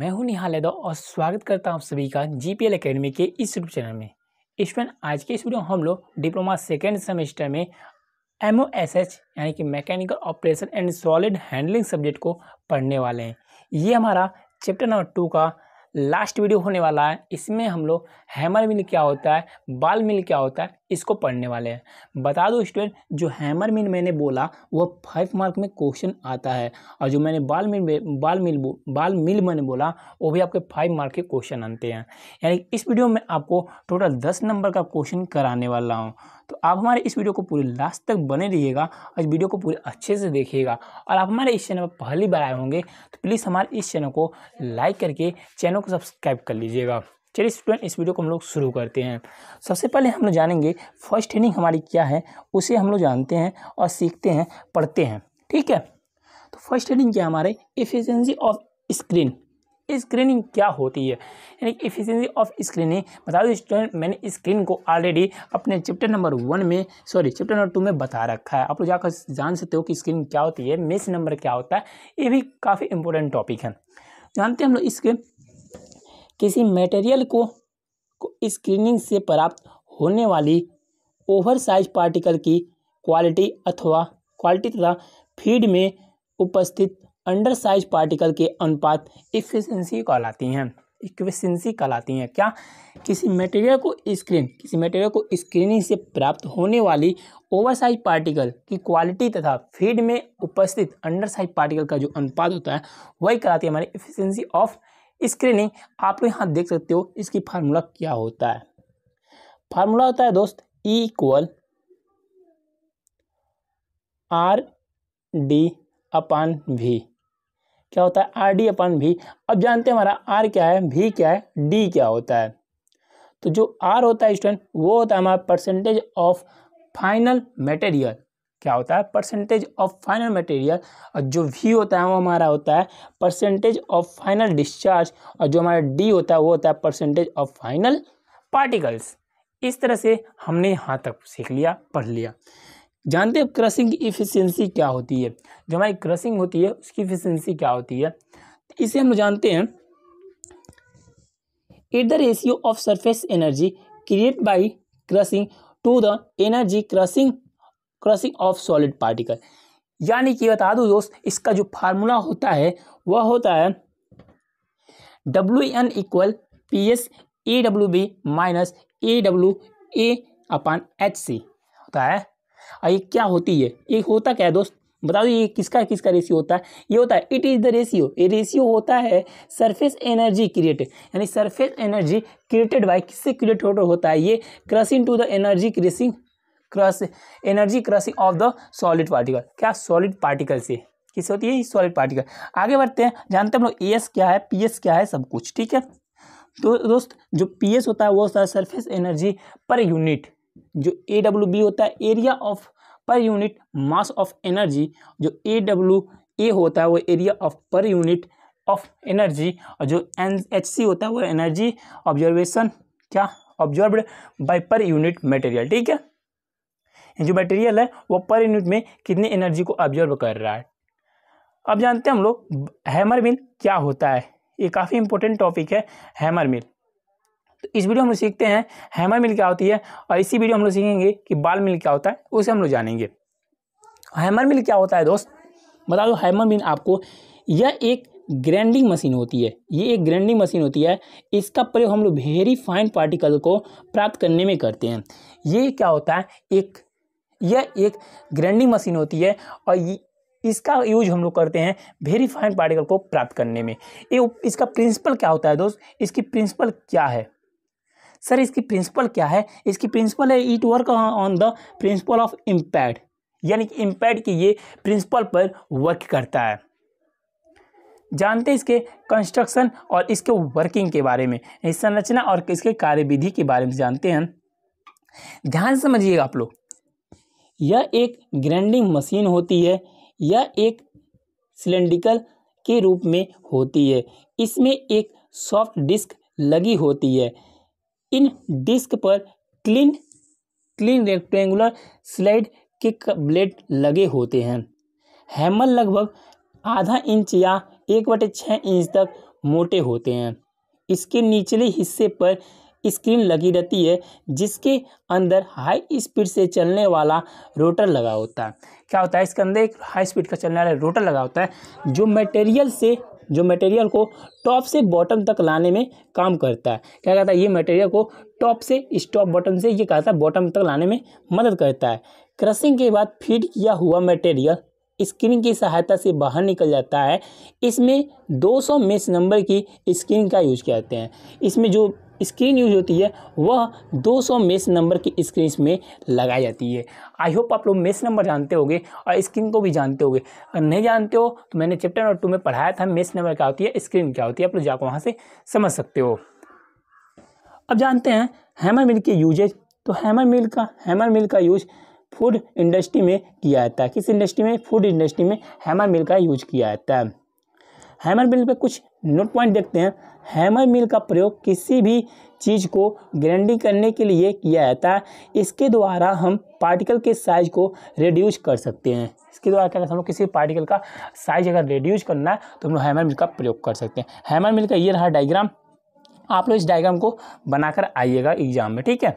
मैं हूं निहाल यादव और स्वागत करता हूं आप सभी का जी पी एल अकेडमी के इस यूट्यूब चैनल में स्टूडेंट आज के इस वीडियो में हम लोग डिप्लोमा सेकेंड सेमेस्टर में एम ओ एस एच यानी कि mechanical operation and solid handling subject को पढ़ने वाले हैं ये हमारा चैप्टर नंबर टू का लास्ट वीडियो होने वाला है इसमें हम लोग हैमर मिल क्या होता है बाल मिल क्या होता है इसको पढ़ने वाले हैं बता दो स्टूडेंट जो हैमर मिल मैंने बोला वह फाइव मार्क में क्वेश्चन आता है और जो मैंने बाल मिल बाल मिल बाल मिल मैंने बोला वो भी आपके फाइव मार्क के क्वेश्चन आते हैं यानी इस वीडियो में आपको टोटल दस नंबर का क्वेश्चन कराने वाला हूँ तो आप हमारे इस वीडियो को पूरे लास्ट तक बने रहिएगा और इस वीडियो को पूरे अच्छे से देखिएगा और आप हमारे इस चैनल पर पहली बार आए होंगे तो प्लीज़ हमारे इस चैनल को लाइक करके चैनल को सब्सक्राइब कर लीजिएगा चलिए स्टूडेंट इस वीडियो को हम लोग शुरू करते हैं सबसे पहले हम लोग जानेंगे फर्स्ट इनिंग हमारी क्या है उसे हम लोग जानते हैं और सीखते हैं पढ़ते हैं ठीक है तो फर्स्ट हेडिंग क्या हमारे इफिशेंसी ऑफ स्क्रीन स्क्रीनिंग क्या होती है यानी कि ऑफ स्क्रीनिंग बता दो स्टूडेंट मैंने स्क्रीन को ऑलरेडी अपने चैप्टर नंबर वन में सॉरी चैप्टर नंबर टू में बता रखा है आप लोग जाकर जान सकते हो कि स्क्रीन क्या होती है मिस नंबर क्या होता है ये भी काफ़ी इंपॉर्टेंट टॉपिक है जानते हैं हम लोग इसके किसी मटेरियल को, स्क्रीनिंग से प्राप्त होने वाली ओवरसाइज पार्टिकल की क्वालिटी अथवा क्वालिटी तथा फीड में उपस्थित अंडरसाइज पार्टिकल के अनुपात इफिशेंसी कहलाती हैं इक्विशेंसी कहलाती हैं क्या किसी मटेरियल को स्क्रीन किसी मटेरियल को स्क्रीनिंग से प्राप्त होने वाली ओवरसाइज पार्टिकल की क्वालिटी तथा फीड में उपस्थित अंडरसाइज पार्टिकल का जो अनुपात होता है वही कहलाती है हमारी इफिशियंसी ऑफ स्क्रीनिंग आप यहाँ देख सकते हो इसकी फार्मूला क्या होता है फार्मूला होता है दोस्त इक्वल आर डी अपान भी क्या होता है आर डी अपान भी अब जानते हैं हमारा आर क्या है भी क्या है डी क्या होता है तो जो आर होता है स्टूडेंट वो होता है हमारा परसेंटेज ऑफ फाइनल मटेरियल क्या होता है परसेंटेज ऑफ फाइनल मटेरियल और जो वी होता है वो हमारा होता है परसेंटेज ऑफ फाइनल डिस्चार्ज और जो हमारा डी होता है वो होता है परसेंटेज ऑफ फाइनल पार्टिकल्स इस तरह से हमने यहाँ तक सीख लिया पढ़ लिया जानते हैं क्रसिंग की इफिशेंसी क्या होती है जो हमारी क्रसिंग होती है उसकी इफिशेंसी क्या होती है इसे हम जानते हैं it the ratio of surface energy create by crushing to the energy crushing crossing of solid particle यानी कि बता दो दोस्त इसका जो फार्मूला होता है वह होता है W N equal P S A W B minus A W A upon H C होता है और ये क्या होती है ये होता क्या है दोस्त बता दो ये किसका किसका रेशियो होता है ये होता है इट इज़ द रेशियो ये रेशियो होता है सरफेस एनर्जी क्रिएटेड यानी सरफेस एनर्जी क्रिएटेड बाय किससे क्रिएट होता है ये crushing to the energy crushing crush energy crossing of the solid particle क्या सॉलिड पार्टिकल से किस होती है सॉलिड पार्टिकल आगे बढ़ते हैं जानते हैं हम लोग ए क्या है पी क्या है सब कुछ ठीक है तो दोस्त जो पी होता है वो होता है सरफेस एनर्जी पर यूनिट जो ए होता है area of per unit mass of energy जो ए डब्ल्यू ए होता है वो area of per unit of energy और जो एन एच सी होता है वो एनर्जी ऑब्जर्वेशन क्या observe by per unit material ठीक है जो मटेरियल है वो पर यूनिट में कितनी एनर्जी को ऑब्जर्व कर रहा है अब जानते हैं हम लोग हैमर मिल क्या होता है ये काफ़ी इंपॉर्टेंट टॉपिक है हैमर मिल तो इस वीडियो हम लोग सीखते हैं हैमर मिल क्या होती है और इसी वीडियो हम लोग सीखेंगे कि बाल मिल क्या होता है उसे हम लोग जानेंगे हैमर मिल क्या होता है दोस्त बता दो हैमर मिल आपको यह एक ग्रैंडिंग मशीन होती है ये एक ग्रैंडिंग मशीन होती है इसका प्रयोग हम लोग वेरी फाइन पार्टिकल को प्राप्त करने में करते हैं ये क्या होता है एक यह एक ग्राइंडिंग मशीन होती है और इसका यूज हम लोग करते हैं वेरीफाइड पार्टिकल को प्राप्त करने में ये इसका प्रिंसिपल क्या होता है दोस्त इसकी प्रिंसिपल क्या है सर इसकी प्रिंसिपल क्या है इसकी प्रिंसिपल है it work on the principle of impact यानी कि इम्पैक्ट की ये प्रिंसिपल पर वर्क करता है जानते हैं इसके कंस्ट्रक्शन और इसके वर्किंग के बारे में इस संरचना और इसके कार्यविधि के बारे में जानते हैं ध्यान समझिएगा आप लोग यह एक ग्राइंडिंग मशीन होती है यह एक सिलेंडिकल के रूप में होती है इसमें एक सॉफ्ट डिस्क लगी होती है इन डिस्क पर क्लीन क्लीन रेक्टेंगुलर स्लाइड के ब्लेड लगे होते हैं हैमर लगभग आधा इंच या एक बटे छः इंच तक मोटे होते हैं इसके निचले हिस्से पर स्क्रीन लगी रहती है जिसके अंदर हाई स्पीड से चलने वाला रोटर लगा होता है क्या होता है इसके अंदर एक हाई स्पीड का चलने वाला रोटर लगा होता है जो मटेरियल से जो मटेरियल को टॉप से बॉटम तक लाने में काम करता है क्या कहता है ये मटेरियल को टॉप से स्टॉप बॉटम से ये कहता है बॉटम तक लाने में मदद करता है क्रसिंग के बाद फीड किया हुआ मटेरियल स्क्रीन की सहायता से बाहर निकल जाता है इसमें 200 सौ मेस नंबर की स्क्रीन का यूज करते हैं इसमें जो स्क्रीन यूज होती है वह 200 मेस नंबर की स्क्रीन में लगाई जाती है आई होप आप लोग मेस नंबर जानते होंगे और स्क्रीन को भी जानते होंगे अगर नहीं जानते हो तो मैंने चैप्टर नंबर टू में पढ़ाया था मेस नंबर क्या होती है स्क्रीन क्या होती है आप लोग जाकर वहाँ से समझ सकते हो अब जानते हैं हेमर मिल के यूजेज तो हैमर मिल का हेमर मिल का यूज फूड इंडस्ट्री में किया जाता है किस इंडस्ट्री में फूड इंडस्ट्री में हैमर मिल का यूज किया जाता है हेमर मिल पर कुछ नोट पॉइंट देखते हैं हैमर मिल का प्रयोग किसी भी चीज़ को ग्रैंडिंग करने के लिए किया जाता है इसके द्वारा हम पार्टिकल के साइज को रिड्यूस कर सकते हैं इसके द्वारा क्या करते हैं हम लोग किसी पार्टिकल का साइज अगर रिड्यूस करना है तो हम लोग हैमर मिल का प्रयोग कर सकते हैं हैमर मिल का ये रहा डायग्राम आप लोग इस डायग्राम को बनाकर आइएगा एग्जाम में ठीक है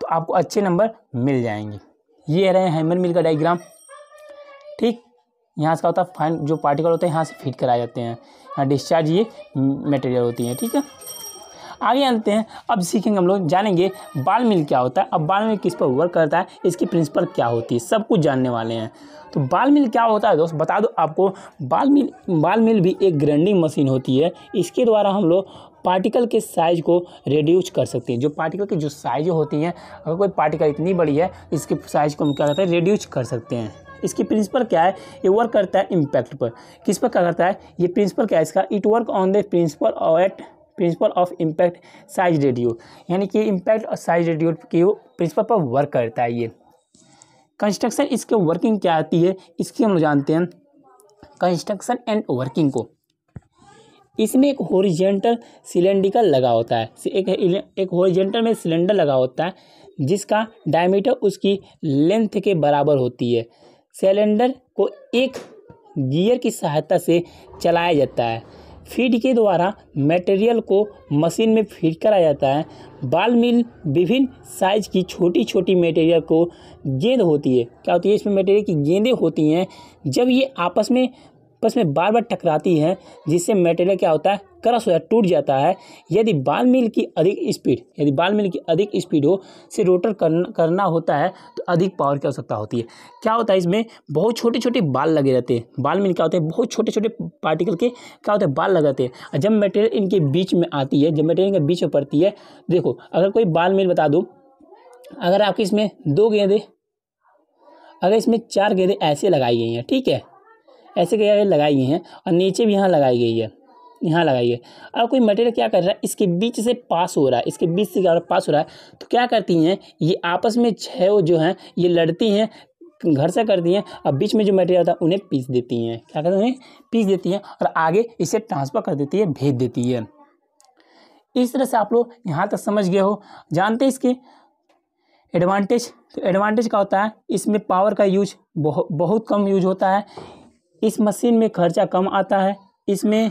तो आपको अच्छे नंबर मिल जाएंगे ये रहे हैमर मिल का डायग्राम ठीक यहाँ से क्या होता है फाइन जो पार्टिकल होते हैं यहाँ से फिट कराए जाते हैं यहाँ डिस्चार्ज ये मटेरियल होती है ठीक है आगे आते हैं अब सीखेंगे हम लोग जानेंगे बाल मिल क्या होता है अब बाल मिल किस पर वर्क करता है इसकी प्रिंसिपल क्या होती है सब कुछ जानने वाले हैं तो बाल मिल क्या होता है दोस्त बता दो आपको बाल मिल बाल मिल भी एक ग्राइंडिंग मशीन होती है इसके द्वारा हम लोग पार्टिकल के साइज को रिड्यूस कर सकते हैं जो पार्टिकल की जो साइज होती हैं अगर कोई पार्टिकल इतनी बड़ी है इसके साइज को हम क्या करते हैं रिड्यूस कर सकते हैं इसकी प्रिंसिपल क्या है ये वर्क करता है इम्पैक्ट पर किस पर क्या करता है ये प्रिंसिपल क्या है इसका it work on the principle at principle of impact size ratio यानी कि इम्पैक्ट और साइज रेडियो के प्रिंसिपल पर वर्क करता है ये कंस्ट्रक्शन इसके वर्किंग क्या आती है इसकी हम जानते हैं कंस्ट्रक्शन एंड वर्किंग को इसमें एक होरिजेंटल सिलेंडिकल लगा होता है एक एक होरिजेंटल में सिलेंडर लगा होता है जिसका डायमीटर उसकी लेंथ के बराबर होती है सिलेंडर को एक गियर की सहायता से चलाया जाता है फीड के द्वारा मटेरियल को मशीन में फीड कराया जाता है बाल मिल विभिन्न साइज की छोटी छोटी मटेरियल को गेंद होती है क्या होती है इसमें मटेरियल की गेंदें होती हैं जब ये आपस में आपस में बार बार टकराती हैं जिससे मटेरियल क्या होता है क्रश हो जाता टूट जाता है यदि बाल मिल की अधिक स्पीड यदि बाल मिल की अधिक स्पीड हो से रोटर करना करना होता है तो अधिक पावर की आवश्यकता होती है क्या होता है इसमें बहुत छोटे छोटे बाल लगे रहते हैं बाल मिल क्या होते हैं बहुत छोटे छोटे पार्टिकल के क्या होते हैं बाल लगाते हैं जब मटेरियल इनके बीच में आती है जब मेटेरियल इनके बीच में पड़ती है देखो अगर कोई बाल मिल बता दूँ अगर आपके इसमें दो गेंदे अगर इसमें चार गेंदे ऐसे लगाई गई हैं ठीक है ऐसे क्या लगाई गई हैं और नीचे भी यहाँ लगाई गई है यहाँ लगाइए अब कोई मटेरियल क्या कर रहा है इसके बीच से पास हो रहा है इसके बीच से क्या पास हो रहा है तो क्या करती हैं ये आपस में छः जो हैं ये लड़ती हैं घर से करती हैं और बीच में जो मटेरियल होता है उन्हें पीस देती हैं क्या करती हैं पीस देती हैं और आगे इसे ट्रांसफ़र कर देती है भेज देती है इस तरह से आप लोग यहाँ तक समझ गए हो जानते इसके एडवांटेज तो एडवांटेज का होता है इसमें पावर का यूज बहुत बहुत कम यूज होता है इस मशीन में खर्चा कम आता है इसमें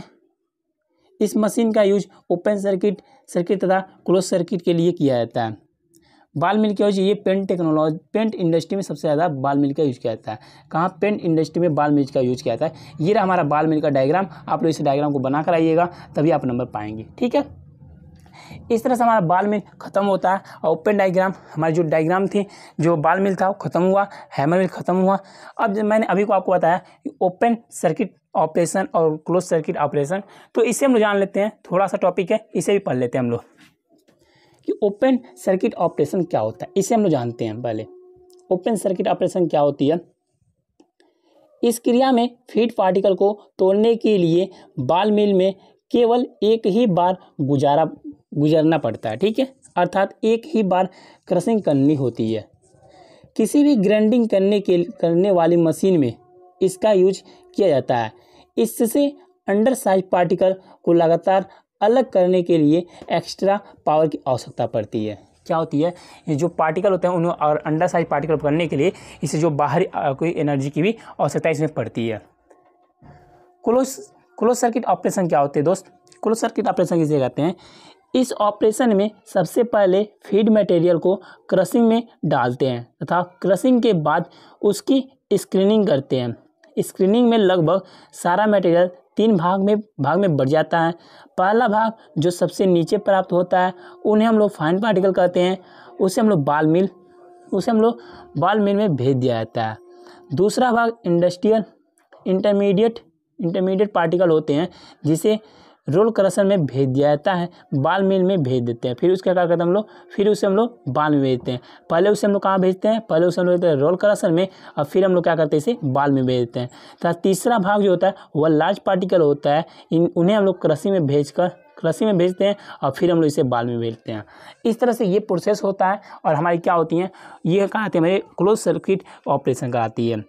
इस मशीन का यूज ओपन सर्किट सर्किट तथा क्लोज सर्किट के लिए किया जाता है बाल मिल का यूज ये पेंट टेक्नोलॉजी पेंट इंडस्ट्री में सबसे ज़्यादा बाल मिल का यूज किया जाता है कहाँ पेंट इंडस्ट्री में बाल मिल का यूज किया जाता है ये रहा हमारा बाल मिल का डायग्राम आप लोग इस डायग्राम को बना कर आइएगा तभी आप नंबर पाएंगे ठीक है इस तरह से हमारा बाल मिल खत्म होता है और ओपन डायग्राम हमारी जो डायग्राम थी जो बाल मिल था वो खत्म हुआ हैमर मिल खत्म हुआ अब मैंने अभी को आपको बताया कि ओपन सर्किट ऑपरेशन और क्लोज सर्किट ऑपरेशन तो इसे हम लोग जान लेते हैं थोड़ा सा टॉपिक है इसे भी पढ़ लेते हैं हम लोग कि ओपन सर्किट ऑपरेशन क्या होता है इसे हम लोग जानते हैं पहले ओपन सर्किट ऑपरेशन क्या होती है इस क्रिया में फीड पार्टिकल को तोड़ने के लिए बाल मिल में केवल एक ही बार गुजारा गुजरना पड़ता है ठीक है अर्थात एक ही बार क्रसिंग करनी होती है किसी भी ग्राइंडिंग करने के करने वाली मशीन में इसका यूज किया जाता है इससे अंडर साइज पार्टिकल को लगातार अलग करने के लिए एक्स्ट्रा पावर की आवश्यकता पड़ती है क्या होती है ये जो पार्टिकल होते हैं उन्हें और अंडर साइज पार्टिकल करने के लिए इससे जो बाहरी कोई एनर्जी की भी आवश्यकता इसमें पड़ती है क्लोज क्लोज सर्किट ऑपरेशन क्या होते हैं दोस्त क्लोज सर्किट ऑपरेशन किसे कहते हैं इस ऑपरेशन में सबसे पहले फीड मटेरियल को क्रशिंग में डालते हैं तथा क्रशिंग के बाद उसकी स्क्रीनिंग करते हैं स्क्रीनिंग में लगभग सारा मटेरियल तीन भाग में भाग में बढ़ जाता है पहला भाग जो सबसे नीचे प्राप्त होता है उन्हें हम लोग फाइन पार्टिकल कहते हैं उसे हम लोग बाल मिल उसे हम लोग बाल मिल में भेज दिया जाता है दूसरा भाग इंडस्ट्रियल इंटरमीडिएट इंटरमीडिएट पार्टिकल होते हैं जिसे रोल क्रशर में भेज दिया जाता है बाल मिल में भेज देते हैं फिर उसका क्या करते हैं हम लोग फिर उसे हम लोग बाल में भेजते हैं पहले उसे हम लोग कहाँ भेजते हैं पहले उसे हम लोग रोल क्रशर में और फिर हम लोग क्या करते हैं इसे बाल में भेज देते हैं तथा तो तीसरा भाग जो होता है वह लार्ज पार्टिकल होता है इन उन्हें हम लोग क्रसी में भेज कर रस्सी में भेजते हैं और फिर हम लोग इसे बाल में भेजते हैं इस तरह से ये प्रोसेस होता है और हमारी क्या होती है ये कहाँ आती है हमारे क्लोज सर्किट ऑपरेशन कराती है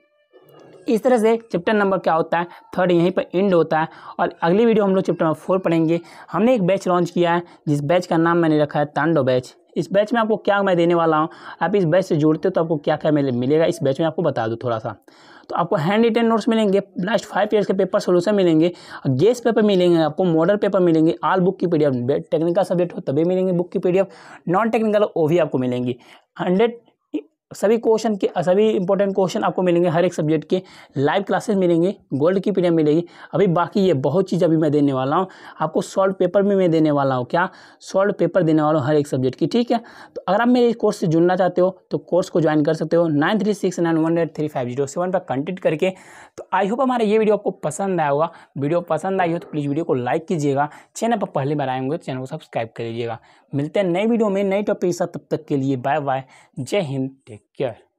इस तरह से चैप्टर नंबर क्या होता है थर्ड यहीं पर एंड होता है और अगली वीडियो हम लोग चैप्टर नंबर फोर पढ़ेंगे हमने एक बैच लॉन्च किया है जिस बैच का नाम मैंने रखा है तांडो बैच इस बैच में आपको क्या मैं देने वाला हूँ आप इस बैच से जुड़ते हो तो आपको क्या क्या मिलेगा इस बैच में आपको बता दूँ थोड़ा सा तो आपको हैंड रिटर्न नोट्स मिलेंगे लास्ट फाइव ईयर्स के पेपर सोल्यूशन मिलेंगे गेस पेपर मिलेंगे आपको मॉडल पेपर मिलेंगे आल बुक की पीडीएफ टेक्निकल सब्जेक्ट हो तभी मिलेंगे बुक की पीडीएफ नॉन टेक्निकल वो भी आपको मिलेंगी हंड्रेड सभी क्वेश्चन के सभी इंपॉर्टेंट क्वेश्चन आपको मिलेंगे हर एक सब्जेक्ट के लाइव क्लासेस मिलेंगे गोल्ड की पीडीएफ मिलेगी अभी बाकी ये बहुत चीज़ अभी मैं देने वाला हूँ आपको सॉल्व पेपर में मैं देने वाला हूँ क्या सॉल्व पेपर देने वाला हूँ हर एक सब्जेक्ट की ठीक है तो अगर आप मेरे कोर्स से जुड़ना चाहते हो तो कोर्स को ज्वाइन कर सकते हो nine three six nine one eight three five zero seven पर कंटेक्ट करके तो आई होप हमारा ये वीडियो आपको पसंद आया होगा वीडियो पसंद आई हो तो प्लीज़ वीडियो को लाइक कीजिएगा चैनल पर पहले बार आएंगे तो चैनल को सब्सक्राइब कर लीजिएगा मिलते हैं नए वीडियो में नई टॉपिक के साथ तब तक के लिए बाय बाय जय हिंद टेक क्या है